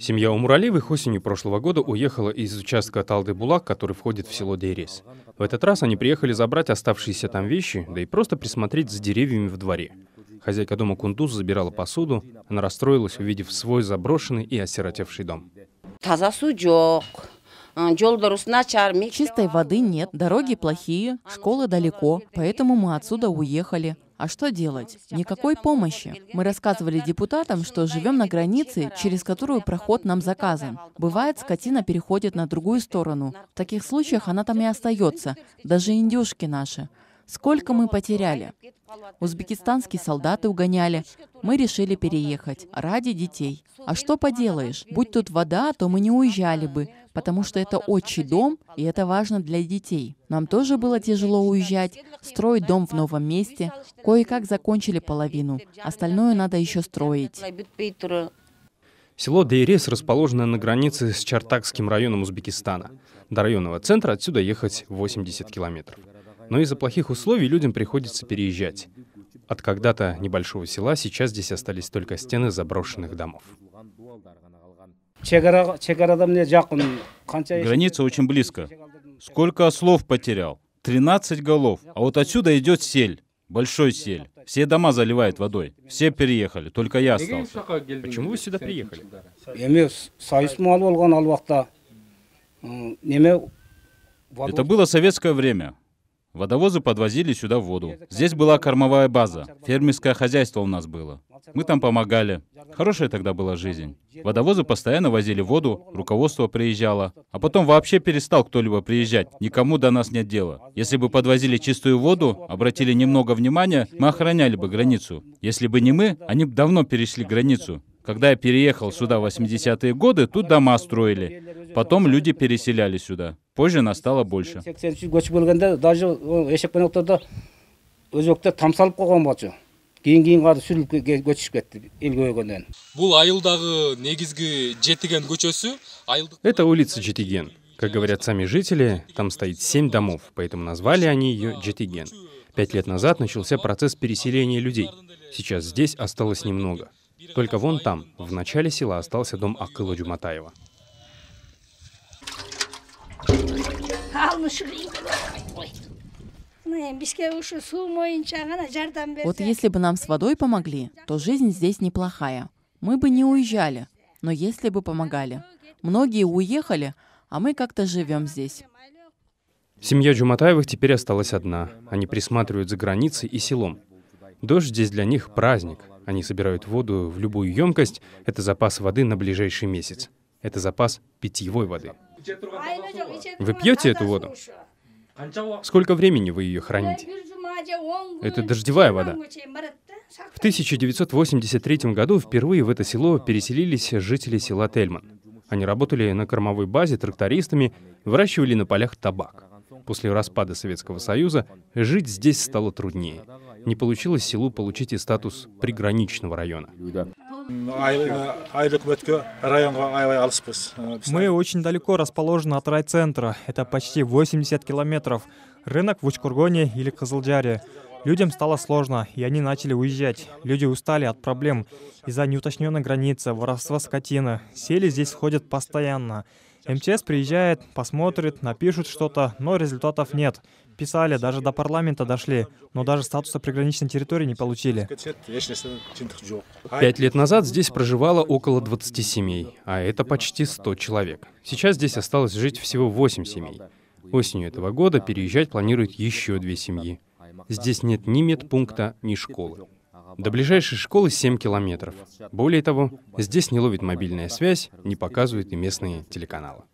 Семья Умуралиевых осенью прошлого года уехала из участка Талды-Булак, который входит в село Дейрес. В этот раз они приехали забрать оставшиеся там вещи, да и просто присмотреть за деревьями в дворе. Хозяйка дома Кундуз забирала посуду, она расстроилась, увидев свой заброшенный и осиротевший дом. А, Чистой воды нет, дороги плохие, школы далеко, поэтому мы отсюда уехали. А что делать? Никакой помощи. Мы рассказывали депутатам, что живем на границе, через которую проход нам заказан. Бывает, скотина переходит на другую сторону. В таких случаях она там и остается, даже индюшки наши. Сколько мы потеряли? Узбекистанские солдаты угоняли. Мы решили переехать ради детей. А что поделаешь? Будь тут вода, то мы не уезжали бы потому что это отчий дом, и это важно для детей. Нам тоже было тяжело уезжать, строить дом в новом месте. Кое-как закончили половину, остальное надо еще строить. Село Дейрес расположено на границе с Чартакским районом Узбекистана. До районного центра отсюда ехать 80 километров. Но из-за плохих условий людям приходится переезжать. От когда-то небольшого села сейчас здесь остались только стены заброшенных домов. Граница очень близко. Сколько ослов потерял? 13 голов. А вот отсюда идет сель. Большой сель. Все дома заливает водой. Все переехали, только я остался. Почему вы сюда приехали? Это было советское время. Водовозы подвозили сюда воду. Здесь была кормовая база. Фермерское хозяйство у нас было. Мы там помогали. Хорошая тогда была жизнь. Водовозы постоянно возили воду, руководство приезжало. А потом вообще перестал кто-либо приезжать. Никому до нас нет дела. Если бы подвозили чистую воду, обратили немного внимания, мы охраняли бы границу. Если бы не мы, они бы давно перешли границу. Когда я переехал сюда в 80-е годы, тут дома строили. Потом люди переселяли сюда. Позже нас стало больше. это улица жетиген как говорят сами жители там стоит семь домов поэтому назвали они ее жетиген пять лет назад начался процесс переселения людей сейчас здесь осталось немного только вон там в начале села остался дом акылы джуматаева Вот если бы нам с водой помогли, то жизнь здесь неплохая. Мы бы не уезжали, но если бы помогали. Многие уехали, а мы как-то живем здесь. Семья Джуматаевых теперь осталась одна. Они присматривают за границей и селом. Дождь здесь для них праздник. Они собирают воду в любую емкость. Это запас воды на ближайший месяц. Это запас питьевой воды. А вы пьете эту воду? Сколько времени вы ее храните? Это дождевая вода. В 1983 году впервые в это село переселились жители села Тельман. Они работали на кормовой базе трактористами, выращивали на полях табак. После распада Советского Союза жить здесь стало труднее. Не получилось селу получить и статус приграничного района. Э, Мы очень далеко расположены от райцентра. Это почти 80 километров. Рынок в Учкургоне или Казалджаре. Людям стало сложно, и они начали уезжать. Люди устали от проблем из-за неуточненной границы, воровства скотины. Сели здесь ходят постоянно. МЧС приезжает, посмотрит, напишут что-то, но результатов нет. Писали, даже до парламента дошли, но даже статуса приграничной территории не получили. Пять лет назад здесь проживало около 20 семей, а это почти 100 человек. Сейчас здесь осталось жить всего 8 семей. Осенью этого года переезжать планируют еще две семьи. Здесь нет ни медпункта, ни школы. До ближайшей школы 7 километров. Более того, здесь не ловит мобильная связь, не показывают и местные телеканалы.